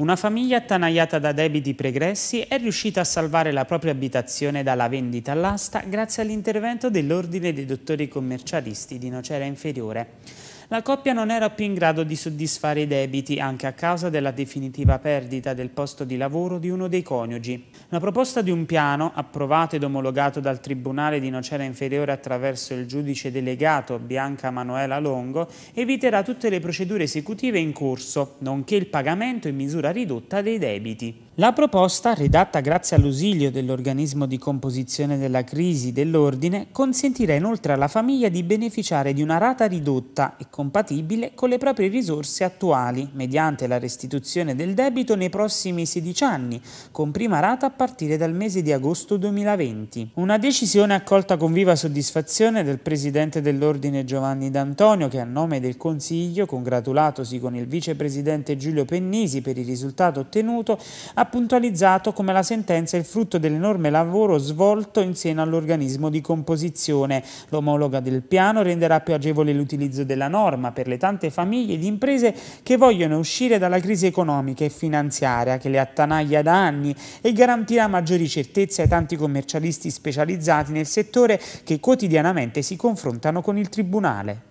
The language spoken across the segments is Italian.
Una famiglia attanagliata da debiti pregressi è riuscita a salvare la propria abitazione dalla vendita all'asta grazie all'intervento dell'Ordine dei Dottori Commercialisti di Nocera Inferiore la coppia non era più in grado di soddisfare i debiti anche a causa della definitiva perdita del posto di lavoro di uno dei coniugi. La proposta di un piano, approvato ed omologato dal Tribunale di Nocera Inferiore attraverso il giudice delegato Bianca Manuela Longo, eviterà tutte le procedure esecutive in corso, nonché il pagamento in misura ridotta dei debiti. La proposta, redatta grazie all'ausilio dell'organismo di composizione della crisi dell'ordine, consentirà inoltre alla famiglia di beneficiare di una rata ridotta e compatibile con le proprie risorse attuali, mediante la restituzione del debito nei prossimi 16 anni, con prima rata a partire dal mese di agosto 2020. Una decisione accolta con viva soddisfazione del presidente dell'ordine Giovanni D'Antonio, che a nome del Consiglio, congratulatosi con il vicepresidente Giulio Pennisi per il risultato ottenuto, ha puntualizzato come la sentenza è il frutto dell'enorme lavoro svolto in seno all'organismo di composizione. L'omologa del piano renderà più agevole l'utilizzo della norma per le tante famiglie ed imprese che vogliono uscire dalla crisi economica e finanziaria che le attanaglia da anni e garantirà maggiori certezze ai tanti commercialisti specializzati nel settore che quotidianamente si confrontano con il Tribunale.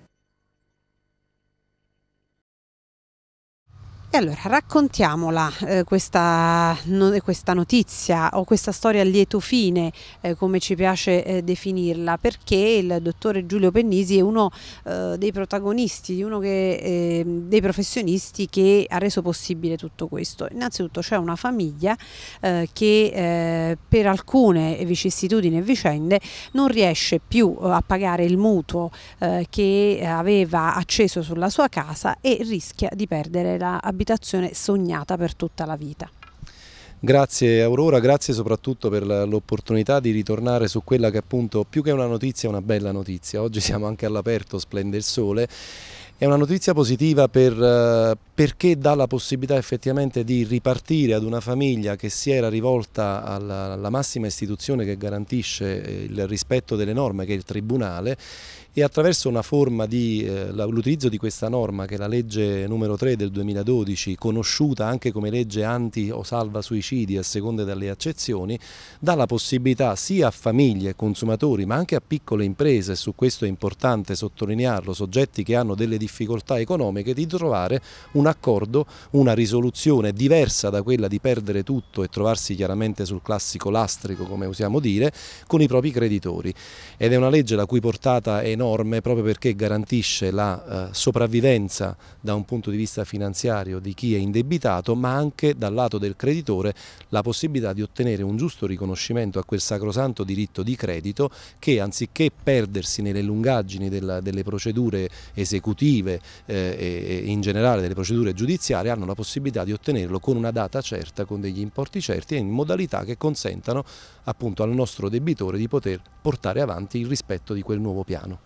E allora raccontiamola eh, questa, no, questa, notizia o questa storia a lieto fine, eh, come ci piace eh, definirla, perché il dottore Giulio Pennisi è uno eh, dei protagonisti, uno che, ehm, dei professionisti che ha reso possibile tutto questo. Innanzitutto c'è una famiglia eh, che eh, per alcune vicissitudini e vicende non riesce più a pagare il mutuo che aveva acceso sulla sua casa e rischia di perdere la abitazione abitazione sognata per tutta la vita. Grazie Aurora, grazie soprattutto per l'opportunità di ritornare su quella che appunto più che una notizia è una bella notizia. Oggi siamo anche all'aperto, splende il sole. È una notizia positiva per, eh, perché dà la possibilità effettivamente di ripartire ad una famiglia che si era rivolta alla, alla massima istituzione che garantisce eh, il rispetto delle norme, che è il Tribunale, e attraverso una forma di eh, l'utilizzo di questa norma che è la legge numero 3 del 2012 conosciuta anche come legge anti o salva suicidi a seconda delle accezioni dà la possibilità sia a famiglie, consumatori ma anche a piccole imprese e su questo è importante sottolinearlo soggetti che hanno delle difficoltà economiche di trovare un accordo, una risoluzione diversa da quella di perdere tutto e trovarsi chiaramente sul classico lastrico come usiamo dire con i propri creditori ed è una legge la cui portata è enorme enorme proprio perché garantisce la eh, sopravvivenza da un punto di vista finanziario di chi è indebitato ma anche dal lato del creditore la possibilità di ottenere un giusto riconoscimento a quel sacrosanto diritto di credito che anziché perdersi nelle lungaggini della, delle procedure esecutive eh, e in generale delle procedure giudiziarie hanno la possibilità di ottenerlo con una data certa, con degli importi certi e in modalità che consentano appunto al nostro debitore di poter portare avanti il rispetto di quel nuovo piano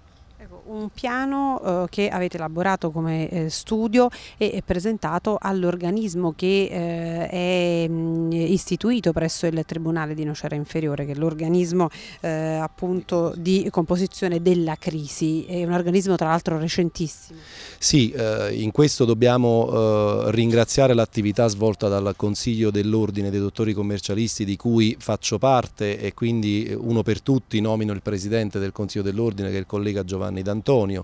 un piano eh, che avete elaborato come eh, studio e presentato all'organismo che eh, è mh, mm, istituito presso il Tribunale di Nocera Inferiore, che è l'organismo eh, appunto di composizione della crisi, è un organismo tra l'altro recentissimo. Sì, eh, in questo dobbiamo eh, ringraziare l'attività svolta dal Consiglio dell'Ordine dei Dottori Commercialisti di cui faccio parte e quindi uno per tutti nomino il Presidente del Consiglio dell'Ordine che è il collega Giovanni D'Antonio D'Antonio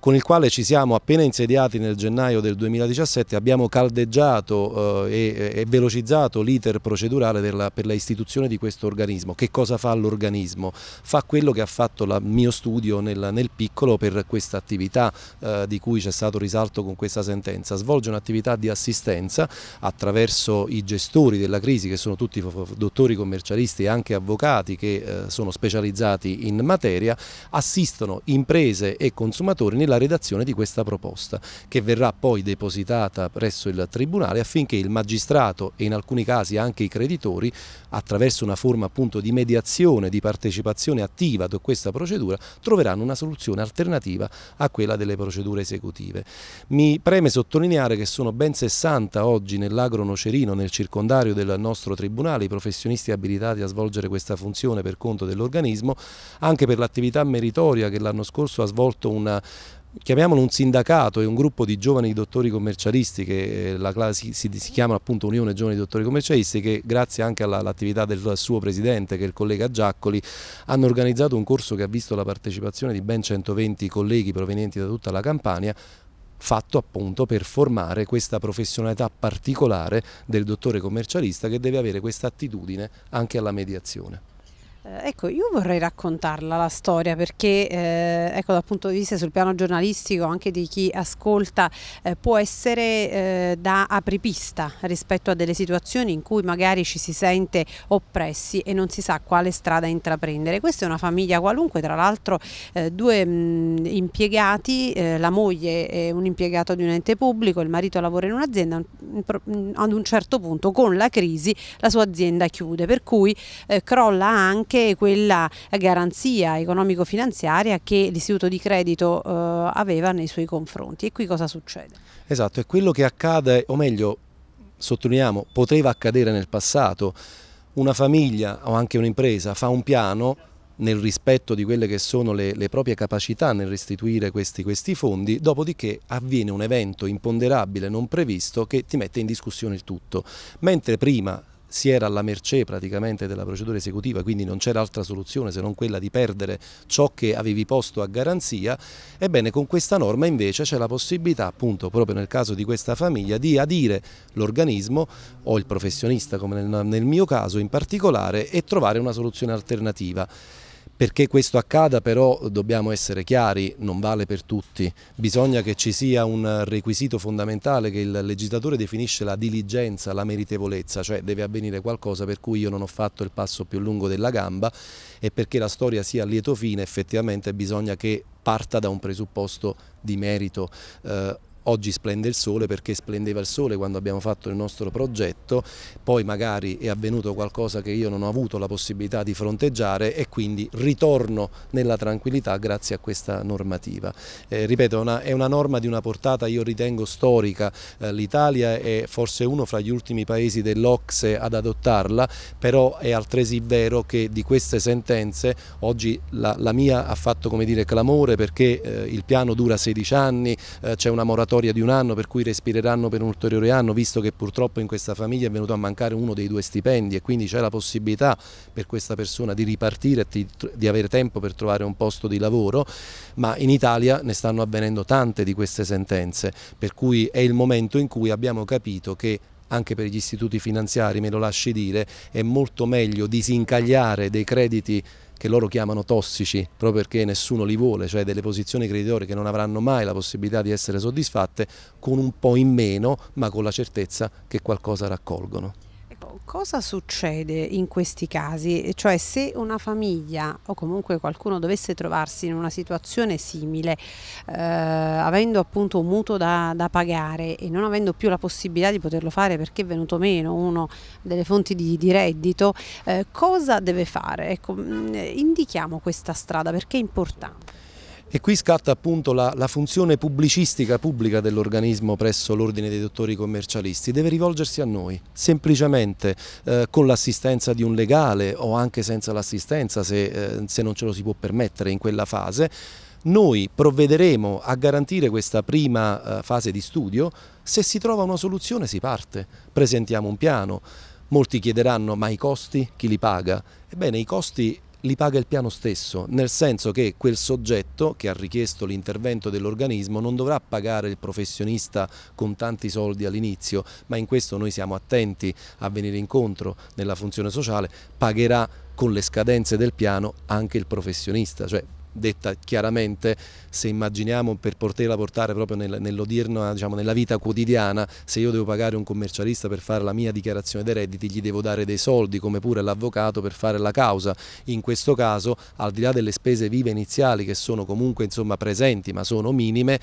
con il quale ci siamo appena insediati nel gennaio del 2017, abbiamo caldeggiato eh, e, e, velocizzato l'iter procedurale della, per la istituzione di questo organismo. Che cosa fa l'organismo? Fa quello che ha fatto il mio studio nel, nel, piccolo per questa attività eh, di cui c'è stato risalto con questa sentenza. Svolge un'attività di assistenza attraverso i gestori della crisi che sono tutti dottori commercialisti e anche avvocati che eh, sono specializzati in materia, assistono imprese e consumatori nel nella redazione di questa proposta che verrà poi depositata presso il Tribunale affinché il magistrato e in alcuni casi anche i creditori attraverso una forma appunto di mediazione, di partecipazione attiva a questa procedura troveranno una soluzione alternativa a quella delle procedure esecutive. Mi preme sottolineare che sono ben 60 oggi nell'agro nocerino, nel circondario del nostro Tribunale, i professionisti abilitati a svolgere questa funzione per conto dell'organismo, anche per l'attività meritoria che l'anno scorso ha svolto una chiamiamolo un sindacato, e un gruppo di giovani dottori commercialisti che eh, classe, si, si, chiama appunto Unione Giovani Dottori Commercialisti che grazie anche all'attività del suo presidente che è il collega Giaccoli hanno organizzato un corso che ha visto la partecipazione di ben 120 colleghi provenienti da tutta la Campania fatto appunto per formare questa professionalità particolare del dottore commercialista che deve avere questa attitudine anche alla mediazione. Eh, ecco, io vorrei raccontarla la storia perché eh, ecco, dal punto di vista sul piano giornalistico anche di chi ascolta eh, può essere eh, da apripista rispetto a delle situazioni in cui magari ci si sente oppressi e non si sa quale strada intraprendere. Questa è una famiglia qualunque, tra l'altro eh, due mh, mm, impiegati, eh, la moglie è un impiegato di un ente pubblico, il marito lavora in un'azienda, mm, ad un certo punto con la crisi la sua azienda chiude, per cui crolla anche anche quella garanzia economico-finanziaria che l'istituto di credito eh, aveva nei suoi confronti. E qui cosa succede? Esatto, è quello che accade, o meglio, sottolineiamo, poteva accadere nel passato. Una famiglia o anche un'impresa fa un piano nel rispetto di quelle che sono le, le proprie capacità nel restituire questi, questi, fondi, dopodiché avviene un evento imponderabile, non previsto, che ti mette in discussione il tutto. Mentre prima si era alla mercé praticamente della procedura esecutiva, quindi non c'era altra soluzione se non quella di perdere ciò che avevi posto a garanzia, ebbene con questa norma invece c'è la possibilità appunto proprio nel caso di questa famiglia di adire l'organismo o il professionista come nel, nel mio caso in particolare e trovare una soluzione alternativa. Perché questo accada però dobbiamo essere chiari, non vale per tutti, bisogna che ci sia un requisito fondamentale che il legislatore definisce la diligenza, la meritevolezza, cioè deve avvenire qualcosa per cui io non ho fatto il passo più lungo della gamba e perché la storia sia a lieto fine effettivamente bisogna che parta da un presupposto di merito eh, oggi splende il sole perché splendeva il sole quando abbiamo fatto il nostro progetto, poi magari è avvenuto qualcosa che io non ho avuto la possibilità di fronteggiare e quindi ritorno nella tranquillità grazie a questa normativa. Eh, ripeto, una, è una norma di una portata io ritengo storica, eh, l'Italia è forse uno fra gli ultimi paesi dell'Ocse ad adottarla, però è altresì vero che di queste sentenze oggi la, la mia ha fatto come dire, clamore perché eh, il piano dura 16 anni, eh, c'è una moratoria moratoria di un anno per cui respireranno per un ulteriore anno, visto che purtroppo in questa famiglia è venuto a mancare uno dei due stipendi e quindi c'è la possibilità per questa persona di ripartire di avere tempo per trovare un posto di lavoro, ma in Italia ne stanno avvenendo tante di queste sentenze, per cui è il momento in cui abbiamo capito che anche per gli istituti finanziari, me lo lasci dire, è molto meglio disincagliare dei crediti che loro chiamano tossici proprio perché nessuno li vuole, cioè delle posizioni creditori che non avranno mai la possibilità di essere soddisfatte con un po' in meno ma con la certezza che qualcosa raccolgono. Cosa succede in questi casi? Cioè se una famiglia o comunque qualcuno dovesse trovarsi in una situazione simile, eh, avendo appunto un mutuo da, da, pagare e non avendo più la possibilità di poterlo fare perché è venuto meno una delle fonti di, di reddito, eh, cosa deve fare? Ecco, mm, indichiamo questa strada perché è importante. E qui scatta appunto la, la funzione pubblicistica pubblica dell'organismo presso l'Ordine dei Dottori Commercialisti, deve rivolgersi a noi, semplicemente eh, con l'assistenza di un legale o anche senza l'assistenza se, eh, se non ce lo si può permettere in quella fase, noi provvederemo a garantire questa prima eh, fase di studio, se si trova una soluzione si parte, presentiamo un piano, molti chiederanno ma i costi chi li paga? Ebbene i costi li paga il piano stesso, nel senso che quel soggetto che ha richiesto l'intervento dell'organismo non dovrà pagare il professionista con tanti soldi all'inizio, ma in questo noi siamo attenti a venire incontro nella funzione sociale, pagherà con le scadenze del piano anche il professionista, cioè detta chiaramente se immaginiamo per poterla portare proprio nel, nell'odierna, diciamo, nella vita quotidiana, se io devo pagare un commercialista per fare la mia dichiarazione dei redditi, gli devo dare dei soldi come pure l'avvocato per fare la causa. In questo caso, al di là delle spese vive iniziali che sono comunque insomma, presenti ma sono minime,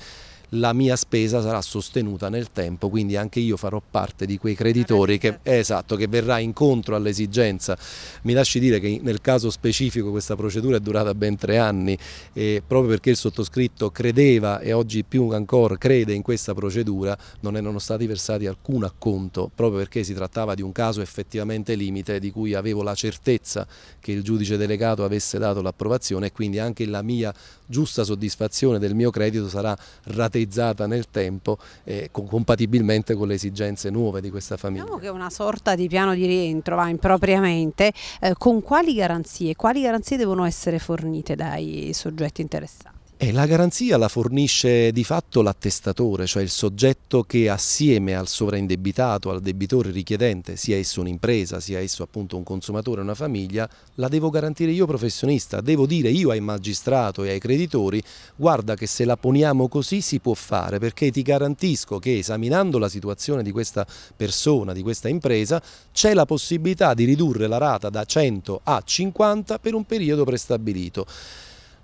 la mia spesa sarà sostenuta nel tempo, quindi anche io farò parte di quei creditori che, certo. esatto, che verrà incontro all'esigenza. Mi lasci dire che nel caso specifico questa procedura è durata ben tre anni e proprio perché il sottoscritto credeva e oggi più ancora crede in questa procedura non erano stati versati alcun acconto proprio perché si trattava di un caso effettivamente limite di cui avevo la certezza che il giudice delegato avesse dato l'approvazione e quindi anche la mia giusta soddisfazione del mio credito sarà rateata patetizzata nel tempo eh, con, compatibilmente con le esigenze nuove di questa famiglia. Diciamo che è una sorta di piano di rientro, va impropriamente, eh, con quali garanzie? Quali garanzie devono essere fornite dai soggetti interessati? Eh, la garanzia la fornisce di fatto l'attestatore, cioè il soggetto che assieme al sovraindebitato, al debitore richiedente, sia esso un'impresa, sia esso appunto un consumatore, una famiglia, la devo garantire io professionista, devo dire io ai magistrato e ai creditori guarda che se la poniamo così si può fare perché ti garantisco che esaminando la situazione di questa persona, di questa impresa, c'è la possibilità di ridurre la rata da 100 a 50 per un periodo prestabilito.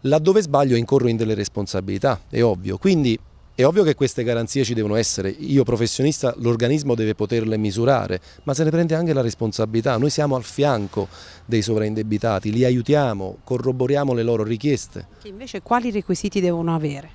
Laddove sbaglio incorro in delle responsabilità, è ovvio. Quindi è ovvio che queste garanzie ci devono essere, io professionista l'organismo deve poterle misurare, ma se ne prende anche la responsabilità, noi siamo al fianco dei sovraindebitati, li aiutiamo, corroboriamo le loro richieste. Che invece quali requisiti devono avere?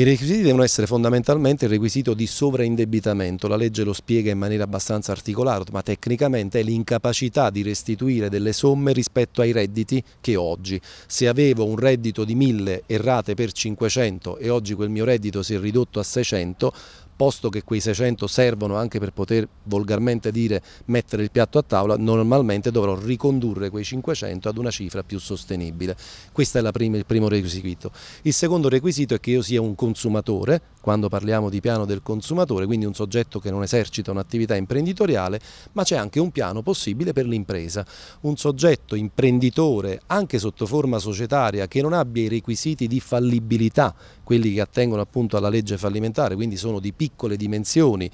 I requisiti devono essere fondamentalmente il requisito di sovraindebitamento, la legge lo spiega in maniera abbastanza articolata, ma tecnicamente è l'incapacità di restituire delle somme rispetto ai redditi che oggi. Se avevo un reddito di 1000 e rate per 500 e oggi quel mio reddito si è ridotto a 600, posto che quei 600 servono anche per poter volgarmente dire mettere il piatto a tavola, normalmente dovrò ricondurre quei 500 ad una cifra più sostenibile. Questo è prima, il primo requisito. Il secondo requisito è che io sia un consumatore quando parliamo di piano del consumatore, quindi un soggetto che non esercita un'attività imprenditoriale, ma c'è anche un piano possibile per l'impresa, un soggetto imprenditore anche sotto forma societaria che non abbia i requisiti di fallibilità, quelli che attengono appunto alla legge fallimentare, quindi sono di piccole dimensioni,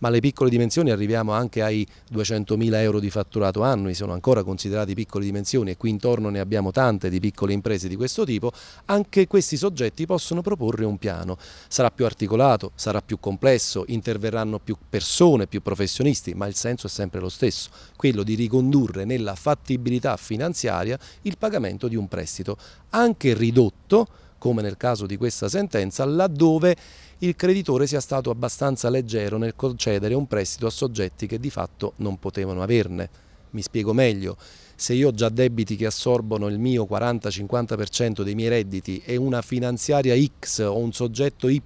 ma le piccole dimensioni arriviamo anche ai 200.000 euro di fatturato annui, sono ancora considerati piccole dimensioni e qui intorno ne abbiamo tante di piccole imprese di questo tipo, anche questi soggetti possono proporre un piano. Sarà più articolato, sarà più complesso, interverranno più persone, più professionisti, ma il senso è sempre lo stesso, quello di ricondurre nella fattibilità finanziaria il pagamento di un prestito, anche ridotto come nel caso di questa sentenza, laddove il creditore sia stato abbastanza leggero nel concedere un prestito a soggetti che di fatto non potevano averne. Mi spiego meglio se io ho già debiti che assorbono il mio 40-50% dei miei redditi e una finanziaria X o un soggetto Y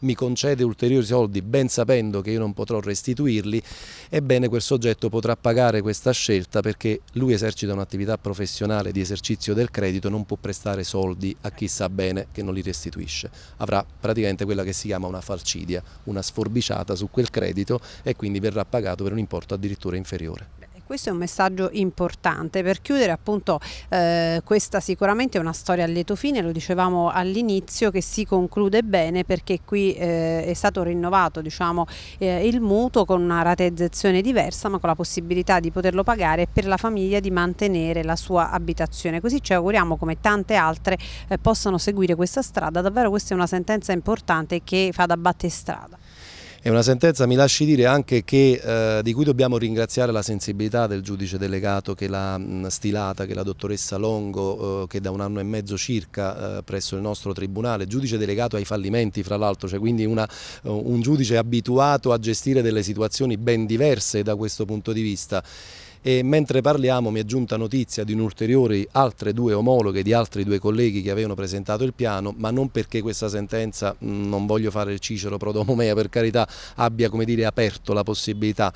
mi concede ulteriori soldi ben sapendo che io non potrò restituirli, ebbene quel soggetto potrà pagare questa scelta perché lui esercita un'attività professionale di esercizio del credito, e non può prestare soldi a chi sa bene che non li restituisce. Avrà praticamente quella che si chiama una falcidia, una sforbiciata su quel credito e quindi verrà pagato per un importo addirittura inferiore. Questo è un messaggio importante per chiudere appunto eh, questa sicuramente è una storia a lieto fine, lo dicevamo all'inizio che si conclude bene perché qui eh, è stato rinnovato diciamo, eh, il mutuo con una rateizzazione diversa ma con la possibilità di poterlo pagare per la famiglia di mantenere la sua abitazione. Così ci auguriamo come tante altre eh, possano seguire questa strada, davvero questa è una sentenza importante che fa da battestrada. È una sentenza, mi lasci dire, anche che, eh, di cui dobbiamo ringraziare la sensibilità del giudice delegato che l'ha mm, stilata, che è la dottoressa Longo, eh, che da un anno e mezzo circa eh, presso il nostro tribunale, giudice delegato ai fallimenti fra l'altro, cioè quindi una, eh, un giudice abituato a gestire delle situazioni ben diverse da questo punto di vista e mentre parliamo mi è giunta notizia di un'ulteriore altre due omologhe di altri due colleghi che avevano presentato il piano, ma non perché questa sentenza, mm, non voglio fare il Cicero Prodomomea per carità, abbia dire, aperto la possibilità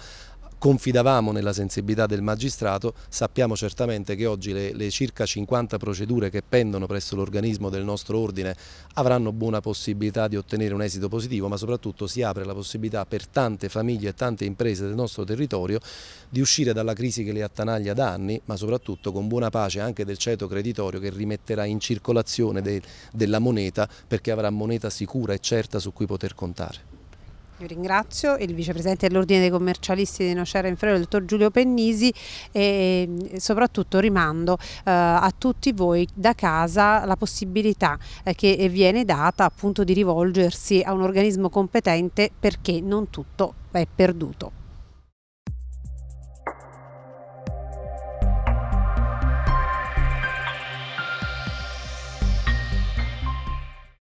confidavamo nella sensibilità del magistrato, sappiamo certamente che oggi le, le circa 50 procedure che pendono presso l'organismo del nostro ordine avranno buona possibilità di ottenere un esito positivo, ma soprattutto si apre la possibilità per tante famiglie e tante imprese del nostro territorio di uscire dalla crisi che le attanaglia da anni, ma soprattutto con buona pace anche del ceto creditorio che rimetterà in circolazione de, della moneta perché avrà moneta sicura e certa su cui poter contare. Io ringrazio il vicepresidente dell'Ordine dei commercialisti di Nocera Inferiore, il dottor Giulio Pennisi e eh, soprattutto rimando eh, a tutti voi da casa la possibilità eh, che viene data appunto di rivolgersi a un organismo competente perché non tutto è perduto.